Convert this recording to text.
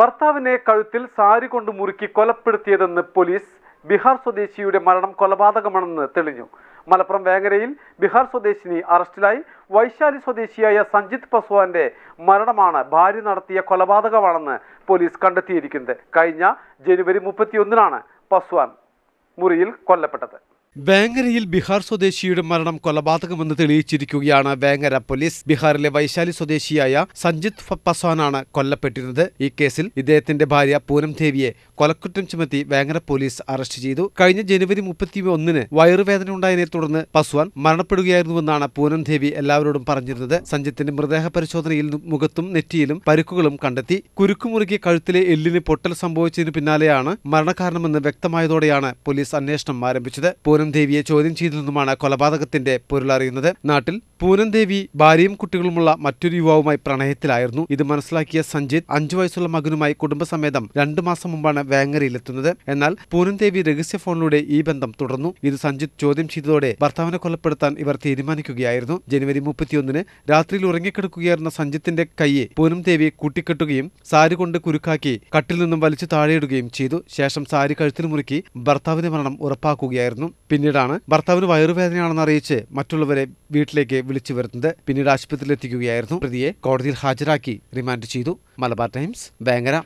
ഭർത്താവിനെ കഴുത്തിൽ സാരി കൊണ്ട് മുറുക്കി കൊലപ്പെടുത്തിയതെന്ന് പോലീസ് ബീഹാർ സ്വദേശിയുടെ മരണം കൊലപാതകമാണെന്ന് തെളിഞ്ഞു മലപ്പുറം വേങ്ങരയിൽ ബീഹാർ സ്വദേശിനി അറസ്റ്റിലായി വൈശാലി സ്വദേശിയായ സഞ്ജിത് പസ്വാന്റെ മരണമാണ് ഭാര്യ നടത്തിയ കൊലപാതകമാണെന്ന് പോലീസ് കണ്ടെത്തിയിരിക്കുന്നത് കഴിഞ്ഞ ജനുവരി മുപ്പത്തിയൊന്നിനാണ് പസ്വാൻ മുറിയിൽ കൊല്ലപ്പെട്ടത് വേങ്ങരയിൽ ബീഹാർ സ്വദേശിയുടെ മരണം കൊലപാതകമെന്ന് തെളിയിച്ചിരിക്കുകയാണ് വേങ്ങര പോലീസ് ബീഹാറിലെ വൈശാലി സ്വദേശിയായ സഞ്ജിത് പസ്വാനാണ് കൊല്ലപ്പെട്ടിരുന്നത് ഈ കേസിൽ ഇദ്ദേഹത്തിന്റെ ഭാര്യ പൂനം ദേവിയെ കൊലക്കുറ്റം ചുമത്തി വേങ്ങര പോലീസ് അറസ്റ്റ് ചെയ്തു കഴിഞ്ഞ ജനുവരി മുപ്പത്തി ഒന്നിന് വയറുവേദന ഉണ്ടായതിനെ തുടർന്ന് പസ്വാൻ മരണപ്പെടുകയായിരുന്നുവെന്നാണ് പൂനം ദേവി എല്ലാവരോടും പറഞ്ഞിരുന്നത് സഞ്ജിത്തിന്റെ മൃതദേഹ പരിശോധനയിൽ മുഖത്തും നെറ്റിയിലും പരുക്കുകളും കണ്ടെത്തി കുരുക്കുമുറുകിയ കഴുത്തിലെ എല്ലിന് പൊട്ടൽ സംഭവിച്ചതിന് പിന്നാലെയാണ് മരണകാരണമെന്ന് വ്യക്തമായതോടെയാണ് പോലീസ് അന്വേഷണം ആരംഭിച്ചത് പൂനം ദേവിയെ ചോദ്യം ചെയ്തു നിന്നുമാണ് കൊലപാതകത്തിന്റെ പൊരുളറിയുന്നത് നാട്ടിൽ പൂനം ദേവി ഭാര്യയും കുട്ടികളുമുള്ള മറ്റൊരു യുവാവുമായി പ്രണയത്തിലായിരുന്നു ഇത് മനസ്സിലാക്കിയ സഞ്ജിത് അഞ്ചു വയസ്സുള്ള മകനുമായി കുടുംബസമേതം രണ്ടു മാസം മുമ്പാണ് വേങ്ങരയിലെത്തുന്നത് എന്നാൽ പൂനം ദേവി രഹസ്യ ഫോണിലൂടെ ഈ ബന്ധം തുടർന്നു ഇത് സഞ്ജിത് ചോദ്യം ചെയ്തതോടെ ഭർത്താവിനെ കൊലപ്പെടുത്താൻ ഇവർ തീരുമാനിക്കുകയായിരുന്നു ജനുവരി മുപ്പത്തിയൊന്നിന് രാത്രിയിൽ ഉറങ്ങിക്കിടക്കുകയായിരുന്ന സഞ്ജിത്തിന്റെ കൈയെ പൂനം ദേവി കൂട്ടിക്കെട്ടുകയും സാരി കൊണ്ട് കുരുക്കാക്കി കട്ടിൽ നിന്നും വലിച്ചു താഴെയിടുകയും ചെയ്തു ശേഷം സാരി കഴുത്തിൽ മുറുക്കി ഭർത്താവിന്റെ മരണം ഉറപ്പാക്കുകയായിരുന്നു പിന്നീടാണ് ഭർത്താവിന് വയറുവേദനയാണെന്ന് അറിയിച്ച് മറ്റുള്ളവരെ വീട്ടിലേക്ക് വിളിച്ചു വരുന്നത് പിന്നീട് ആശുപത്രിയിലെത്തിക്കുകയായിരുന്നു പ്രതിയെ കോടതിയിൽ ഹാജരാക്കി റിമാൻഡ് ചെയ്തു മലബാർ ടൈംസ് ബാങ്കര